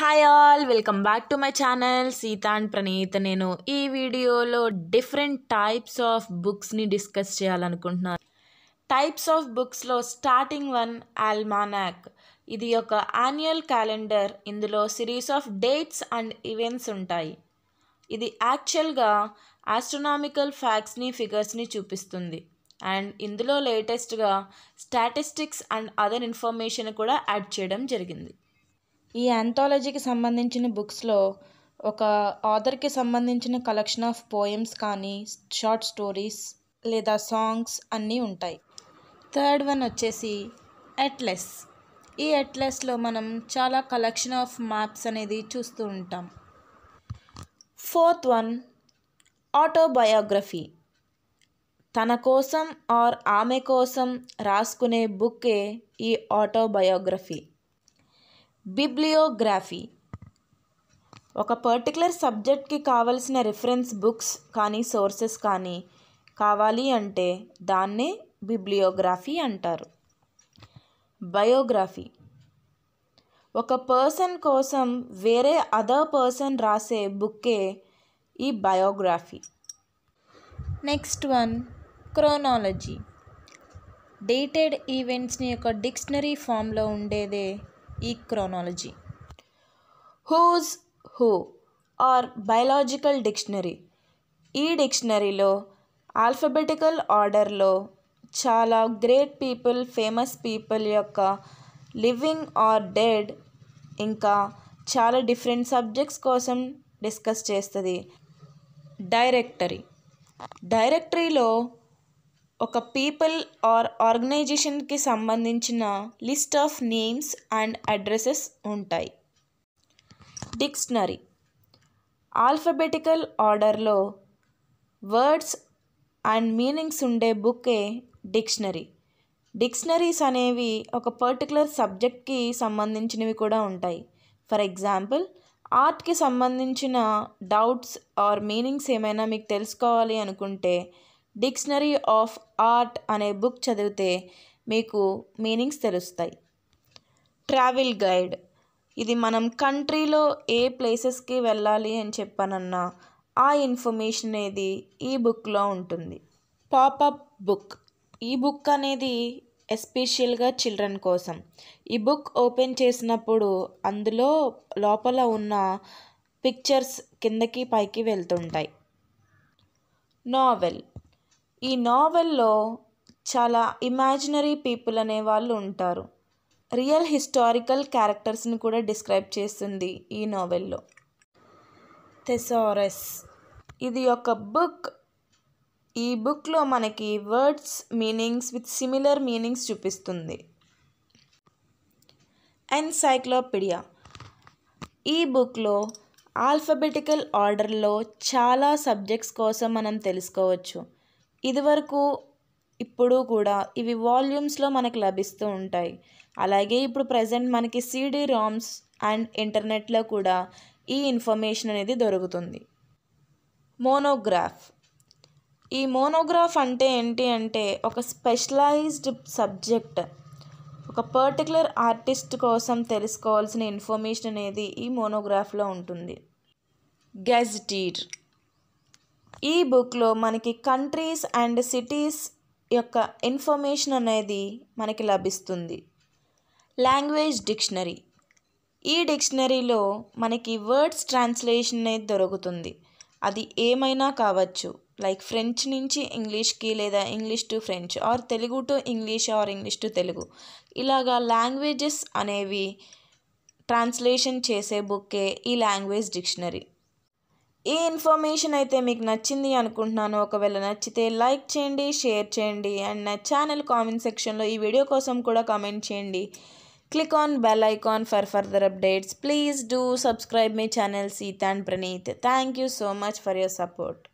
hi all welcome back to my channel Sita and Praneetha నేను ఈ వీడియోలో డిఫరెంట్ టైప్స్ ఆఫ్ బుక్స్ని డిస్కస్ చేయాలనుకుంటున్నాను టైప్స్ ఆఫ్ బుక్స్లో స్టార్టింగ్ వన్ ఆల్మానాక్ ఇది ఒక యాన్యువల్ క్యాలెండర్ ఇందులో series of dates and events ఉంటాయి ఇది యాక్చువల్గా ఆస్ట్రోనామికల్ ఫ్యాక్ట్స్ని ఫిగర్స్ని చూపిస్తుంది అండ్ ఇందులో లేటెస్ట్గా స్టాటిస్టిక్స్ అండ్ అదర్ ఇన్ఫర్మేషన్ కూడా యాడ్ చేయడం జరిగింది ఈ ఆంథాలజీకి సంబంధించిన బుక్స్లో ఒక ఆథర్కి సంబంధించిన కలెక్షన్ ఆఫ్ పోయమ్స్ కానీ షార్ట్ స్టోరీస్ లేదా సాంగ్స్ అన్నీ ఉంటాయి థర్డ్ వన్ వచ్చేసి అట్లెస్ ఈ అట్లెస్లో మనం చాలా కలెక్షన్ ఆఫ్ మ్యాప్స్ అనేది చూస్తూ ఉంటాం ఫోర్త్ వన్ ఆటోబయోగ్రఫీ తన కోసం ఆర్ ఆమె కోసం రాసుకునే బుక్కే ఈ ఆటోబయోగ్రఫీ బిబ్లియోగ్రఫీ ఒక పర్టికులర్ సబ్జెక్ట్కి కావలసిన రిఫరెన్స్ బుక్స్ కానీ సోర్సెస్ కానీ కావాలి అంటే దాన్నే బిబ్లియోగ్రఫీ అంటారు బయోగ్రఫీ ఒక పర్సన్ కోసం వేరే అదర్ పర్సన్ రాసే బుక్కే ఈ biography next one chronology dated ఈవెంట్స్ని ఒక డిక్షనరీ ఫామ్లో ఉండేదే ఈ chronology who's who or biological dictionary ఈ డిక్షనరీలో ఆల్ఫబెటికల్ ఆర్డర్లో చాలా గ్రేట్ పీపుల్ ఫేమస్ పీపుల్ యొక్క లివింగ్ ఆర్ డెడ్ ఇంకా చాలా డిఫరెంట్ సబ్జెక్ట్స్ కోసం డిస్కస్ చేస్తుంది డైరెక్టరీ డైరెక్టరీలో ఒక పీపుల్ ఆర్ ఆర్గనైజేషన్కి సంబంధించిన list of names and addresses ఉంటాయి డిక్షనరీ ఆల్ఫబెటికల్ ఆర్డర్లో వర్డ్స్ అండ్ మీనింగ్స్ ఉండే బుక్కే డిక్షనరీ డిక్షనరీస్ అనేవి ఒక పర్టికులర్ సబ్జెక్ట్కి సంబంధించినవి కూడా ఉంటాయి ఫర్ ఎగ్జాంపుల్ ఆర్ట్కి సంబంధించిన డౌట్స్ ఆర్ మీనింగ్స్ ఏమైనా మీకు తెలుసుకోవాలి అనుకుంటే డిక్షనరీ ఆఫ్ ఆర్ట్ అనే బుక్ చదివితే మీకు మీనింగ్స్ తెలుస్తాయి ట్రావెల్ గైడ్ ఇది మనం కంట్రీలో ఏ ప్లేసెస్కి వెళ్ళాలి అని చెప్పానన్నా ఆ ఇన్ఫర్మేషన్ అనేది ఈ బుక్లో ఉంటుంది పాపప్ బుక్ ఈ బుక్ అనేది ఎస్పెషియల్గా చిల్డ్రన్ కోసం ఈ బుక్ ఓపెన్ చేసినప్పుడు అందులో లోపల ఉన్న పిక్చర్స్ కిందకి పైకి వెళ్తుంటాయి నావెల్ ఈ నావెల్లో చాలా ఇమాజినరీ పీపుల్ అనే వాళ్ళు ఉంటారు రియల్ హిస్టారికల్ క్యారెక్టర్స్ని కూడా డిస్క్రైబ్ చేస్తుంది ఈ నావెల్లో థెసారెస్ ఇది ఒక బుక్ ఈ బుక్లో మనకి words meanings with similar meanings చూపిస్తుంది ఎన్సైక్లోపీడియా ఈ బుక్లో ఆల్ఫబెటికల్ ఆర్డర్లో చాలా సబ్జెక్ట్స్ కోసం మనం తెలుసుకోవచ్చు ఇదివరకు ఇప్పుడు కూడా ఇవి వాల్యూమ్స్లో మనకు లభిస్తూ ఉంటాయి అలాగే ఇప్పుడు ప్రజెంట్ మనకి సీడీ రామ్స్ అండ్ ఇంటర్నెట్లో కూడా ఈ ఇన్ఫర్మేషన్ అనేది దొరుకుతుంది మోనోగ్రాఫ్ ఈ మోనోగ్రాఫ్ అంటే ఏంటి అంటే ఒక స్పెషలైజ్డ్ సబ్జెక్ట్ ఒక పర్టికులర్ ఆర్టిస్ట్ కోసం తెలుసుకోవాల్సిన ఇన్ఫర్మేషన్ అనేది ఈ మోనోగ్రాఫ్లో ఉంటుంది గెజ్టీర్ ఈ బుక్లో మనకి కంట్రీస్ అండ్ సిటీస్ యొక్క ఇన్ఫర్మేషన్ అనేది మనకి లభిస్తుంది లాంగ్వేజ్ డిక్షనరీ ఈ డిక్షనరీలో మనకి వర్డ్స్ ట్రాన్స్లేషన్ అనేది దొరుకుతుంది అది ఏమైనా కావచ్చు లైక్ ఫ్రెంచ్ నుంచి ఇంగ్లీష్కి లేదా English to French or Telugu to English or English to Telugu ఇలాగా లాంగ్వేజెస్ అనేవి ట్రాన్స్లేషన్ చేసే బుక్కే ఈ లాంగ్వేజ్ డిక్షనరీ ఈ ఇన్ఫర్మేషన్ అయితే మీకు నచ్చింది అనుకుంటున్నాను ఒకవేళ నచ్చితే లైక్ చేయండి షేర్ చేయండి అండ్ నా ఛానల్ కామెంట్ సెక్షన్లో ఈ వీడియో కోసం కూడా కామెంట్ చేయండి click on bell icon for further updates please do subscribe my channel Sita and Praneeth thank you so much for your support